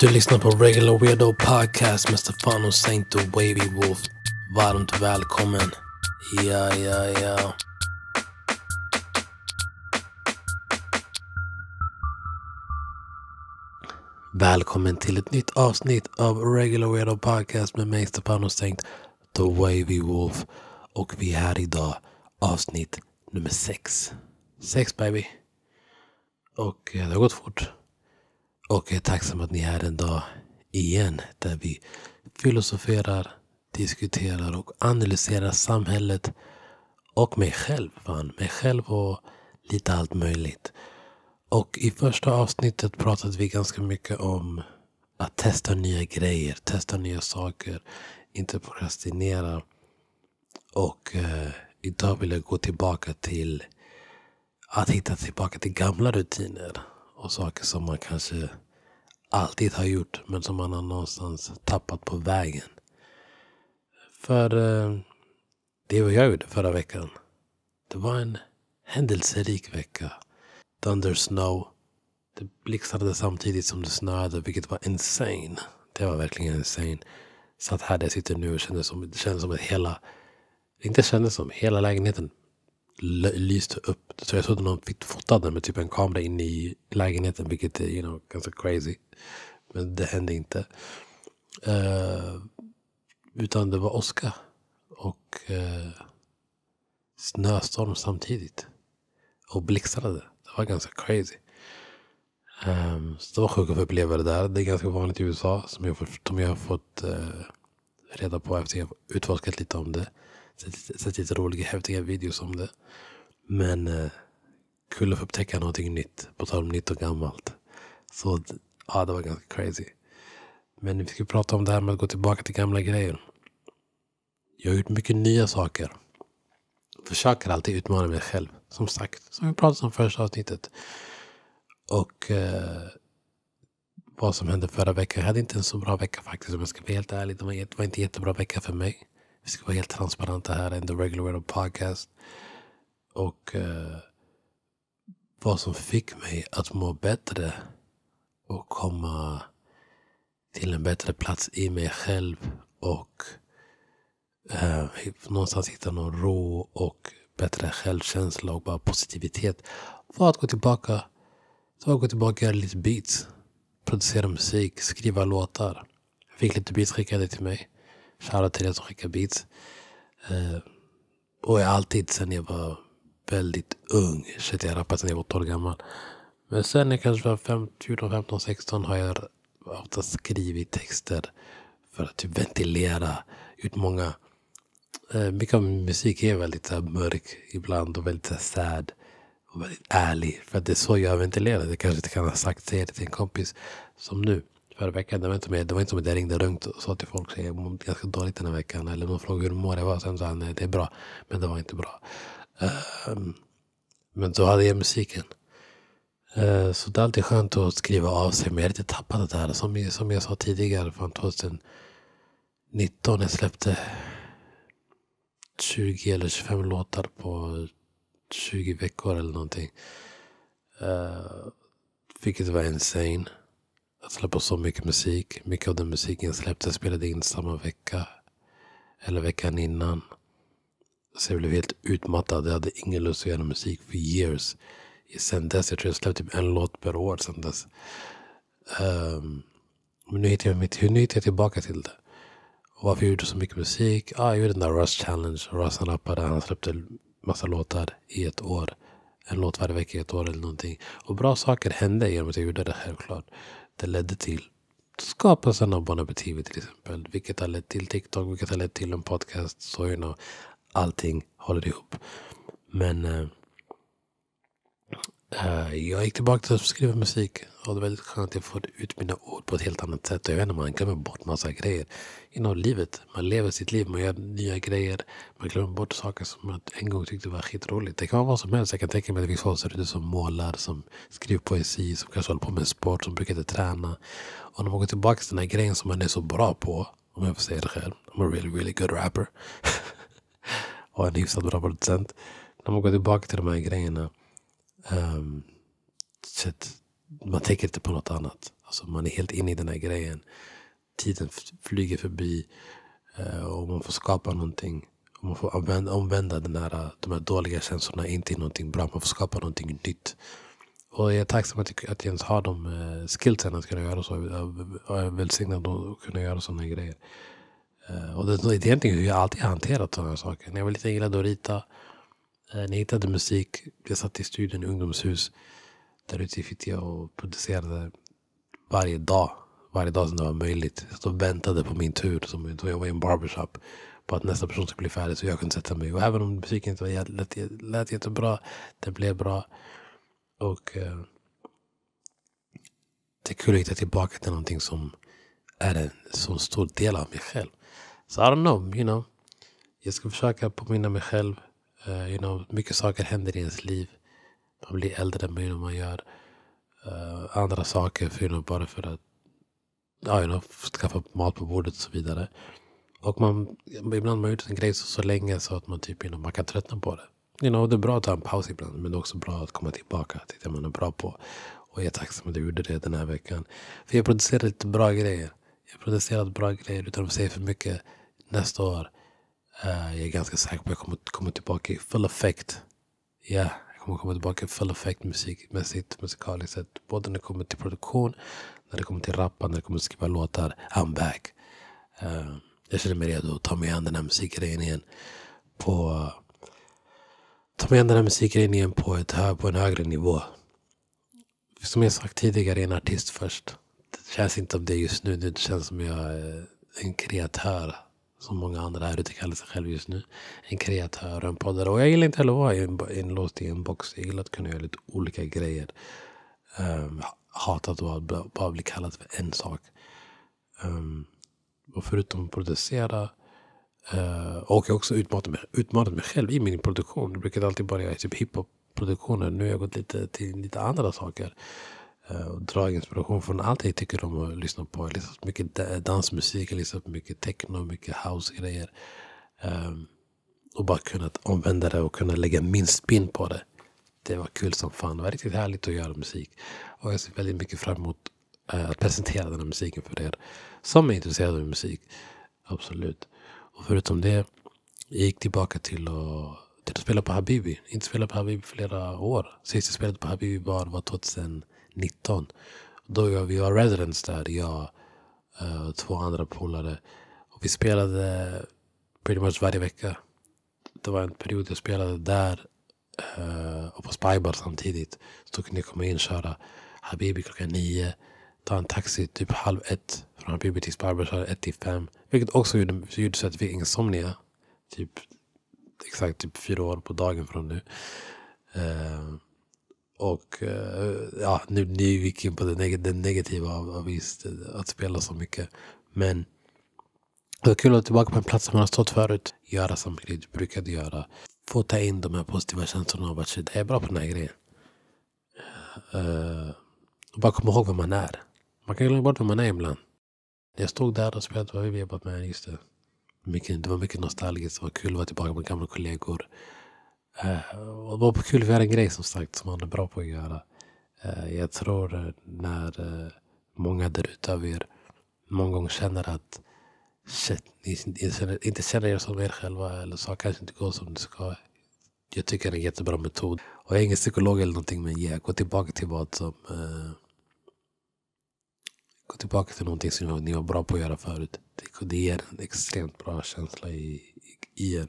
Du lyssnar på Regular Weirdo Podcast med Stefano Saint och Wavy Wolf. Varmt välkommen. Ja, ja, ja. Välkommen till ett nytt avsnitt av Regular Weirdo Podcast med mig Stefano Saint, The Wavy Wolf. Och vi är här idag avsnitt nummer sex. Sex baby. Och eh, det har gått fort. Och jag är tacksam att ni är här en dag igen där vi filosoferar, diskuterar och analyserar samhället och mig själv. Fan. Mig själv och lite allt möjligt. Och i första avsnittet pratade vi ganska mycket om att testa nya grejer, testa nya saker, inte prokrastinera. Och eh, idag vill jag gå tillbaka till att hitta tillbaka till gamla rutiner och saker som man kanske alltid har gjort men som man har någonstans tappat på vägen. För eh, det var jag gjorde förra veckan. Det var en händelserik vecka. Thunder snow. Det blixtrade samtidigt som det snöade vilket var insane. Det var verkligen insane. Satt här där jag sitter nu kändes som, det kändes som att hela, inte kändes som, hela lägenheten lyst upp. Så jag trodde någon fick fota den med typ en kamera inne i lägenheten, vilket är you know, ganska crazy. Men det hände inte. Uh, utan det var åska och uh, snöstorm samtidigt. Och blixtrade. Det var ganska crazy. Um, så det var sjukt att uppleva det där. Det är ganska vanligt i USA som jag, som jag har fått uh, reda på efter att jag utforskat lite om det sett lite roliga, häftiga videos om det. Men eh, kul att få upptäcka någonting nytt, på tal om nytt och gammalt. Så ja, det var ganska crazy. Men vi ska prata om det här med att gå tillbaka till gamla grejer. Jag har gjort mycket nya saker. Försöker alltid utmana mig själv. Som sagt, som vi pratade om första avsnittet. Och eh, vad som hände förra veckan. Jag hade inte en så bra vecka faktiskt om jag ska vara helt ärlig. Det var, inte jättebra vecka för mig. Vi ska vara helt transparenta här. En The Regular Podcast. Och eh, vad som fick mig att må bättre och komma till en bättre plats i mig själv och eh, någonstans hitta någon ro och bättre självkänsla och bara positivitet var att gå tillbaka. Så att gå tillbaka och göra lite beats. Producera musik, skriva låtar. Jag fick lite beats skickade till mig. Shoutout till er som skickar beats. Eh, och jag har alltid sen jag var väldigt ung, shit jag rappat sen jag var 12 gammal. Men sen jag kanske var 14, 15, 16 har jag ofta skrivit texter för att typ ventilera ut många. Eh, mycket av min musik är väldigt så mörk ibland och väldigt så sad och väldigt ärlig. För det är så jag ventilerar. Det kanske inte kan ha sagt till en kompis som nu förra veckan. Det var inte, det inte som att jag ringde runt och sa till folk att jag mådde ganska dåligt den här veckan. Eller någon frågade hur mår jag var. Sen sa han nej, det är bra. Men det var inte bra. Um, men då hade jag musiken. Uh, så det är alltid skönt att skriva av sig. Men jag har lite tappat det här. Som, som jag sa tidigare från 2019. Jag släppte 20 eller 25 låtar på 20 veckor eller någonting. Uh, vilket var insane. Att släppa så mycket musik. Mycket av den musiken jag släppte spelade in samma vecka. Eller veckan innan. Så jag blev helt utmattad. Jag hade ingen lust att göra musik för years. Sen dess, jag tror jag släppte typ en låt per år sen dess. Um, men nu hittar jag, mitt, nu hittar jag tillbaka till det. Och varför jag gjorde så mycket musik? Ah, jag gjorde den där Russ Challenge. Russ han rappade, han släppte massa låtar i ett år. En låt varje vecka i ett år eller någonting. Och bra saker hände genom att jag gjorde det, självklart det ledde till skapelsen av Bon Appetit till exempel. Vilket har lett till TikTok, vilket har lett till en podcast. Så you know, allting håller ihop. Men eh, Eh, jag gick tillbaka till att skriva musik och det var väldigt skönt att jag får ut mina ord på ett helt annat sätt. Och jag vet inte, man glömmer bort massa grejer inom livet. Man lever sitt liv, man gör nya grejer. Man glömmer bort saker som man en gång tyckte var skitroligt. Det kan vara vad som helst. Jag kan tänka mig att det finns folk där ute som målar, som skriver poesi, som kanske håller på med sport, som brukar inte träna. Och när man går tillbaka till den här grejen som man är så bra på, om jag får säga det själv, I'm a really, really good rapper. och en hyfsat bra producent. När man går tillbaka till de här grejerna Um, så man tänker inte på något annat. Alltså man är helt inne i den här grejen. Tiden flyger förbi uh, och man får skapa någonting. Och man får omvända, omvända den här, de här dåliga känslorna in till någonting bra. Man får skapa någonting nytt. Och jag är tacksam att jag, att jag ens har de uh, skillsen att kunna göra så. Jag är välsignad att kunna göra sådana grejer. Uh, och det, det är egentligen hur jag alltid har hanterat sådana här saker. När jag var liten gillade att rita. Eh, När jag hittade musik, jag satt i studion i ungdomshus där ute i Fittja och producerade varje dag. Varje dag som det var möjligt. Jag stod och väntade på min tur, som då jag var i en barbershop, på att nästa person skulle bli färdig så jag kunde sätta mig. Och även om musiken inte var, lät, lät jättebra, det blev bra. Och eh, det är kul att hitta tillbaka till någonting som är en så stor del av mig själv. Så I don't know, you know. Jag ska försöka påminna mig själv Uh, you know, mycket saker händer i ens liv. Man blir äldre, men you man gör uh, andra saker för, you know, bara för att ja, you know, skaffa mat på bordet och så vidare. Och man, ibland har man gjort en grej så, så länge så att man, typ, you know, man kan tröttna på det. You know, det är bra att ta en paus ibland, men det är också bra att komma tillbaka till det man är bra på. Och jag är tacksam att jag gjorde det den här veckan. För jag producerar lite bra grejer. Jag producerar bra grejer utan att säga för mycket nästa år. Uh, jag är ganska säker på att jag kommer komma tillbaka i full effekt. Ja, yeah, jag kommer komma tillbaka i full effekt musikmässigt, musikaliskt sett. Både när det kommer till produktion, när det kommer till rappa, när det kommer till skriva låtar. I'm back. Uh, jag känner mig redo att ta mig an den här musikgrejen igen. På, ta mig an den här musikgrejen igen på, ett, på en högre nivå. Som jag sagt tidigare, en artist först. Det känns inte som det just nu. Det känns som jag är en kreatör som många andra här ute kallar sig själv just nu. En kreatör och en poddare. Och jag gillar inte heller att vara inlåst i en box. Jag gillar att kunna göra lite olika grejer. Um, ehm, hatar att bara bli kallad för en sak. Um, och förutom att producera uh, och jag också utmanat mig, utmanat mig själv i min produktion. Det brukade alltid bara göra typ hiphop-produktioner. Nu har jag gått lite till lite andra saker. Eh, och dra inspiration från allt jag tycker om att lyssna på. Jag lyssnar på mycket dansmusik, jag lyssnar på mycket techno, mycket house-grejer. Ehm, och bara kunnat omvända det och kunna lägga min spin på det. Det var kul som fan. Det var riktigt härligt att göra musik. Och jag ser väldigt mycket fram emot eh, att presentera den här musiken för er som är intresserade av musik. Absolut. Och förutom det, jag gick tillbaka till att, till att spela på Habibi. Inte spela på Habibi flera år. Sist jag spelade på Habibi var, var 2000 19. Då jag, vi var residence där, jag och eh, två andra polare. Och vi spelade pretty much varje vecka. Det var en period jag spelade där eh, och på Spybar samtidigt. Så kunde jag komma in och köra Habibi klockan nio. Ta en taxi typ halv ett från Habibi till Spybar, köra ett till fem. Vilket också gjorde, gjorde så att vi insomnia. Typ exakt typ fyra år på dagen från nu. Uh, och eh, ja, nu, nu gick in på det, neg det negativa av, av visst, att spela så mycket. Men det var kul att vara tillbaka på en plats som man har stått förut. Göra som du brukade göra. Få ta in de här positiva känslorna av att shit, jag är bra på den här grejen. Uh, bara komma ihåg vem man är. Man kan glömma bort vem man är ibland. Jag stod där och spelade vad vi jobbat med, just det. Mycket, det var mycket nostalgiskt, det var kul att vara tillbaka med gamla kollegor. Eh, och det kul, vi hade en grej som sagt som han är bra på att göra. Eh, jag tror eh, när många där ute av er många gånger känner att shit, ni känner, inte känner er som er själva eller saker kanske inte går som det ska. Jag tycker det är en jättebra metod. Och jag är ingen psykolog eller någonting men yeah, gå tillbaka till vad som eh, Gå tillbaka till någonting som ni var bra på att göra förut. Det, det ger en extremt bra känsla i, i, i en.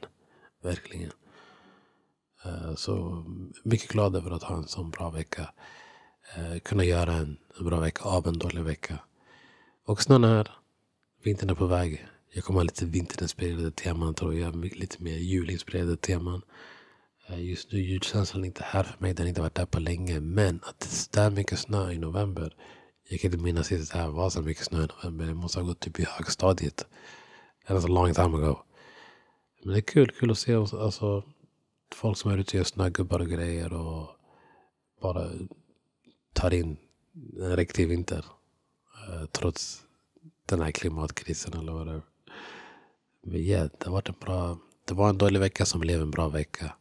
Verkligen. Eh, så mycket glad över att ha en sån bra vecka. Eh, kunna göra en bra vecka av en dålig vecka. Och snön är här. Vintern är på väg. Jag kommer ha lite vinterinspirerade teman tror jag. Lite mer julinspirerade teman. Eh, just nu julkänslan är inte här för mig. Den har inte varit där på länge. Men att det är så där mycket snö i november. Jag kan inte minnas att det var så mycket snö i november. Det måste ha gått typ i högstadiet. That was a long time ago. Men det är kul, kul att se. Alltså, folk som är ute och gör snögubbar och grejer och bara tar in en riktig vinter. Eh, trots den här klimatkrisen eller vad det är. Men yeah, det, var en bra, det var en dålig vecka som blev en bra vecka.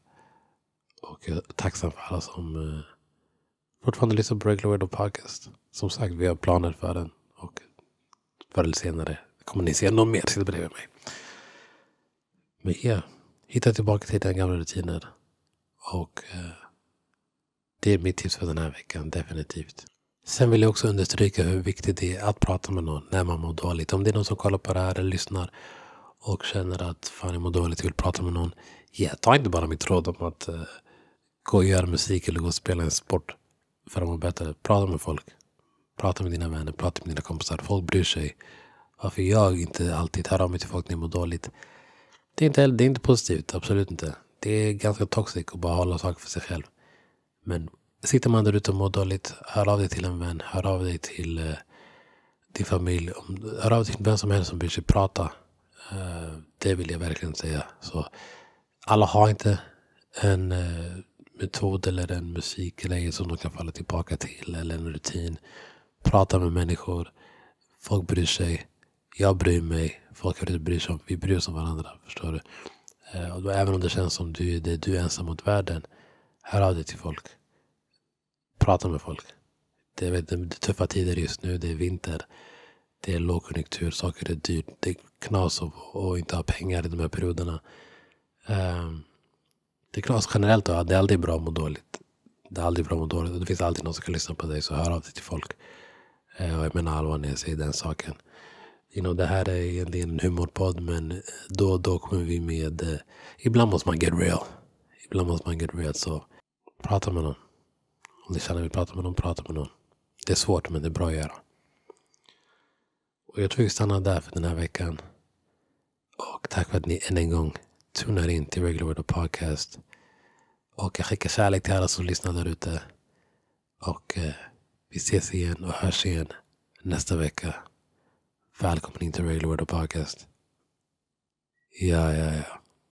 Och jag är tacksam för alla som eh, fortfarande lyssnar på Regular Weirdo Podcast. Som sagt, vi har planer för den. Och förr eller senare kommer ni se någon mer sitta bredvid mig. Men ja, yeah, hitta tillbaka till dina gamla rutiner. Och eh, det är mitt tips för den här veckan, definitivt. Sen vill jag också understryka hur viktigt det är att prata med någon när man mår dåligt. Om det är någon som kollar på det här eller lyssnar och känner att fan jag mår dåligt, jag vill prata med någon. Yeah, ta inte bara mitt råd om att eh, gå och göra musik eller gå och spela en sport för att må bättre. Prata med folk. Prata med dina vänner, prata med dina kompisar. Folk bryr sig. Varför jag inte alltid hör av mig till folk när jag mår dåligt det är inte, det är inte positivt, absolut inte. Det är ganska toxic att bara hålla saker för sig själv. Men sitter man där ute och mår dåligt, hör av dig till en vän, hör av dig till eh, din familj, om, hör av dig till vem som helst som bryr sig, prata. Eh, det vill jag verkligen säga. Så alla har inte en eh, metod eller en musik eller som de kan falla tillbaka till eller en rutin. Prata med människor. Folk bryr sig. Jag bryr mig, folk har inte bryr sig om. Vi bryr oss om varandra, förstår du? Eh, och då, även om det känns som du, det, du är ensam mot världen, hör av dig till folk. Prata med folk. Det är, det är tuffa tider just nu, det är vinter, det är lågkonjunktur, saker är dyrt, det är knas att inte ha pengar i de här perioderna. Um, det är knas generellt, och det är aldrig bra att må dåligt. Det är aldrig bra att må dåligt. Det finns alltid någon som kan lyssna på dig, så hör av dig till folk. Uh, och jag menar allvar när jag säger den saken. You know, det här är egentligen en humorpodd men eh, då och då kommer vi med... Eh, ibland måste man get real. Ibland måste man get real. Så prata med någon. Om ni känner att vill prata med någon, prata med någon. Det är svårt men det är bra att göra. Och jag tror vi stannar där för den här veckan. Och tack för att ni än en gång tunar in till Regular Word Podcast. Och jag skickar kärlek till alla som lyssnar där ute. Och eh, vi ses igen och hörs igen nästa vecka. Välkommen in till Railroad och Podcast. Ja, ja, ja.